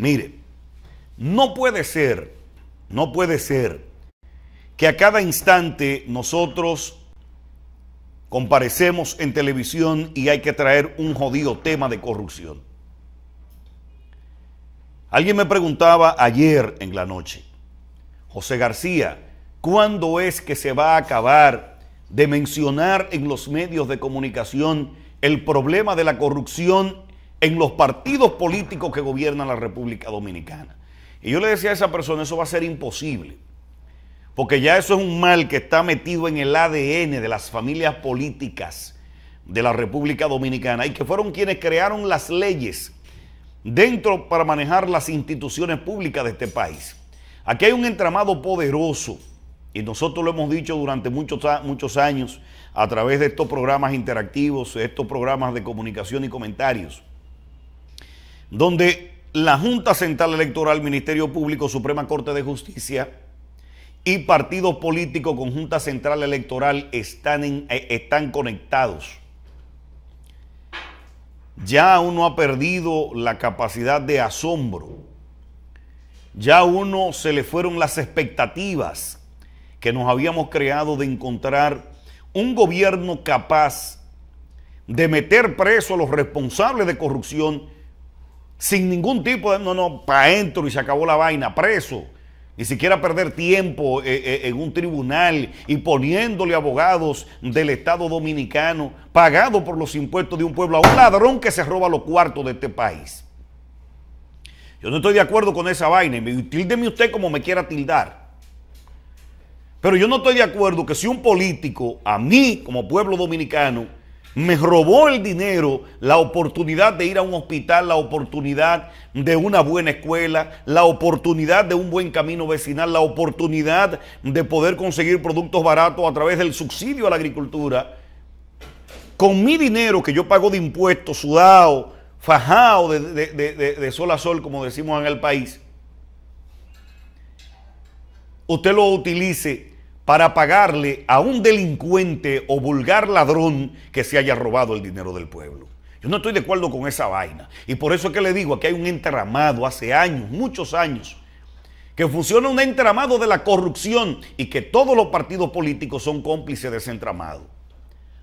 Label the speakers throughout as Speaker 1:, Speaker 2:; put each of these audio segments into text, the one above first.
Speaker 1: Mire, no puede ser, no puede ser que a cada instante nosotros comparecemos en televisión y hay que traer un jodido tema de corrupción. Alguien me preguntaba ayer en la noche, José García, ¿cuándo es que se va a acabar de mencionar en los medios de comunicación el problema de la corrupción en los partidos políticos que gobiernan la República Dominicana. Y yo le decía a esa persona, eso va a ser imposible, porque ya eso es un mal que está metido en el ADN de las familias políticas de la República Dominicana y que fueron quienes crearon las leyes dentro para manejar las instituciones públicas de este país. Aquí hay un entramado poderoso y nosotros lo hemos dicho durante muchos, muchos años a través de estos programas interactivos, estos programas de comunicación y comentarios donde la Junta Central Electoral, Ministerio Público, Suprema Corte de Justicia y Partido Político, con Junta Central Electoral están, eh, están conectados. Ya uno ha perdido la capacidad de asombro. Ya a uno se le fueron las expectativas que nos habíamos creado de encontrar un gobierno capaz de meter preso a los responsables de corrupción sin ningún tipo de, no, no, para adentro y se acabó la vaina, preso. Ni siquiera perder tiempo eh, eh, en un tribunal y poniéndole abogados del Estado dominicano, pagado por los impuestos de un pueblo, a un ladrón que se roba los cuartos de este país. Yo no estoy de acuerdo con esa vaina y usted como me quiera tildar. Pero yo no estoy de acuerdo que si un político, a mí como pueblo dominicano, me robó el dinero, la oportunidad de ir a un hospital, la oportunidad de una buena escuela, la oportunidad de un buen camino vecinal, la oportunidad de poder conseguir productos baratos a través del subsidio a la agricultura. Con mi dinero que yo pago de impuestos, sudado, fajado de, sol a sol, como decimos en el país, usted lo utilice para pagarle a un delincuente o vulgar ladrón que se haya robado el dinero del pueblo. Yo no estoy de acuerdo con esa vaina. Y por eso es que le digo, aquí hay un entramado hace años, muchos años, que funciona un entramado de la corrupción y que todos los partidos políticos son cómplices de ese entramado.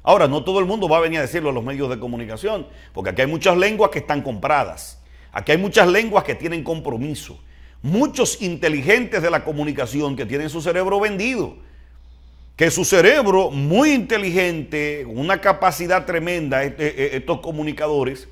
Speaker 1: Ahora, no todo el mundo va a venir a decirlo a los medios de comunicación, porque aquí hay muchas lenguas que están compradas, aquí hay muchas lenguas que tienen compromiso, muchos inteligentes de la comunicación que tienen su cerebro vendido que su cerebro, muy inteligente, una capacidad tremenda, e-, e-, e-, estos comunicadores,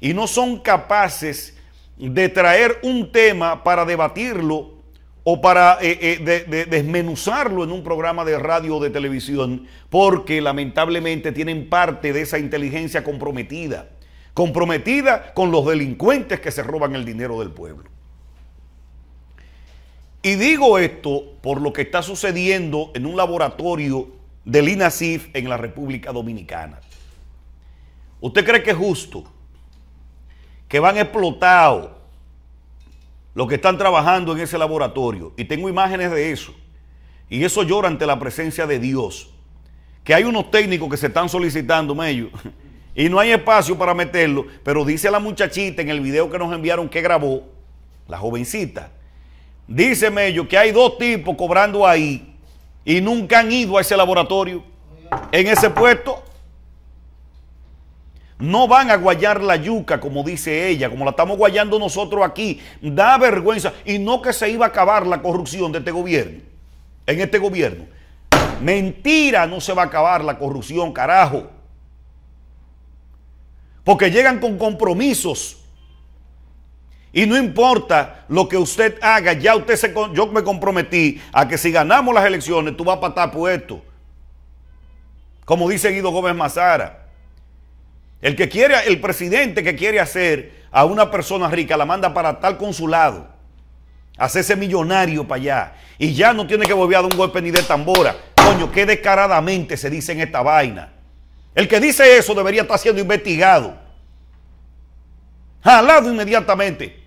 Speaker 1: y no son capaces de traer un tema para debatirlo o para desmenuzarlo en un programa de radio o de televisión, porque lamentablemente tienen parte de esa inteligencia comprometida, comprometida con los delincuentes que se roban el dinero del pueblo. Y digo esto por lo que está sucediendo en un laboratorio del INASIF en la República Dominicana. ¿Usted cree que es justo que van explotados los que están trabajando en ese laboratorio? Y tengo imágenes de eso. Y eso llora ante la presencia de Dios. Que hay unos técnicos que se están solicitando, Mello, y no hay espacio para meterlo. Pero dice la muchachita en el video que nos enviaron que grabó, la jovencita, Dice Mello que hay dos tipos cobrando ahí y nunca han ido a ese laboratorio, en ese puesto. No van a guayar la yuca, como dice ella, como la estamos guayando nosotros aquí. Da vergüenza. Y no que se iba a acabar la corrupción de este gobierno. En este gobierno. Mentira, no se va a acabar la corrupción, carajo. Porque llegan con compromisos y no importa lo que usted haga, ya usted se, yo me comprometí a que si ganamos las elecciones, tú vas a patar puesto. Como dice Guido Gómez Mazara. El que quiere, el presidente que quiere hacer a una persona rica, la manda para tal consulado. Hacerse millonario para allá. Y ya no tiene que volver a dar un golpe ni de tambora. Coño, qué descaradamente se dice en esta vaina. El que dice eso debería estar siendo investigado. Jalado inmediatamente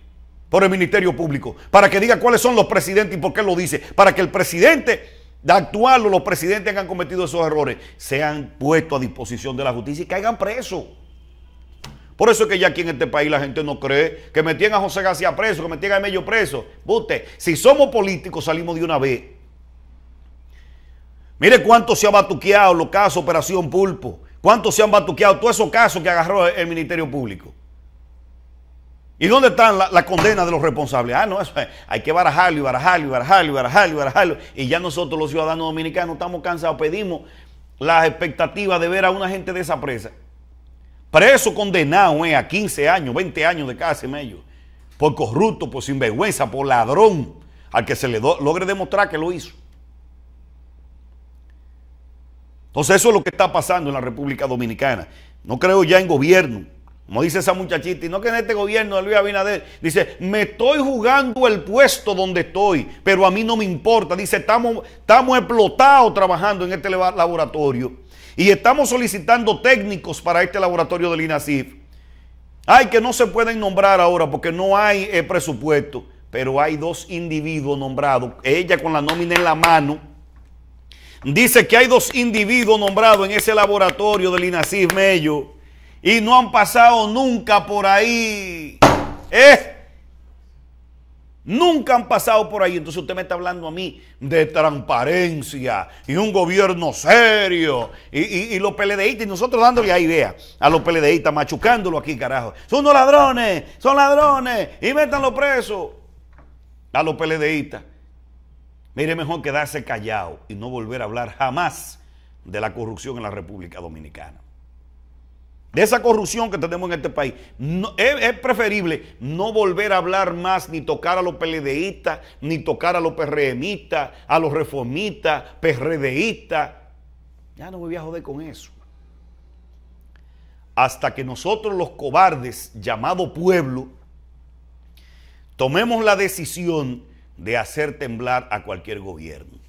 Speaker 1: por el Ministerio Público, para que diga cuáles son los presidentes y por qué lo dice, para que el presidente actual o los presidentes que han cometido esos errores sean puestos a disposición de la justicia y caigan presos. Por eso es que ya aquí en este país la gente no cree que metían a José García preso, que metían a Mello preso. Usted, si somos políticos, salimos de una vez. Mire cuánto se ha batuqueado los casos Operación Pulpo, cuánto se han batuqueado todos esos casos que agarró el Ministerio Público. ¿Y dónde están las condenas de los responsables? Ah, no, eso hay que barajarlo y barajarlo y barajarlo y barajarlo y barajarlo. Y ya nosotros los ciudadanos dominicanos estamos cansados, pedimos las expectativas de ver a una gente de esa presa. Preso condenado eh, a 15 años, 20 años de cárcel, medio. Por corrupto, por sinvergüenza, por ladrón, al que se le logre demostrar que lo hizo. Entonces eso es lo que está pasando en la República Dominicana. No creo ya en gobierno como dice esa muchachita, y no que en este gobierno de Luis Abinader, dice, me estoy jugando el puesto donde estoy, pero a mí no me importa. Dice, estamos, explotados trabajando en este laboratorio y estamos solicitando técnicos para este laboratorio del INASIF. Ay, que no se pueden nombrar ahora porque no hay eh, presupuesto, pero hay dos individuos nombrados, ella con la nómina en la mano. Dice que hay dos individuos nombrados en ese laboratorio del INASIF Mello y no han pasado nunca por ahí. ¿Eh? Nunca han pasado por ahí. Entonces usted me está hablando a mí de transparencia y un gobierno serio. Y, los PLDistas, y nosotros dándole a idea a los PLDistas, machucándolo aquí, carajo. Son unos ladrones, son ladrones. Y métanlo preso a los PLDistas. Mire, mejor quedarse callado y no volver a hablar jamás de la corrupción en la República Dominicana de esa corrupción que tenemos en este país. es, preferible no volver a hablar más ni tocar a los PLDistas, ni tocar a los PRMistas, a los reformistas, PRDistas. Ya no me voy a joder con eso. Hasta que nosotros los cobardes, llamado pueblo, tomemos la decisión de hacer temblar a cualquier gobierno.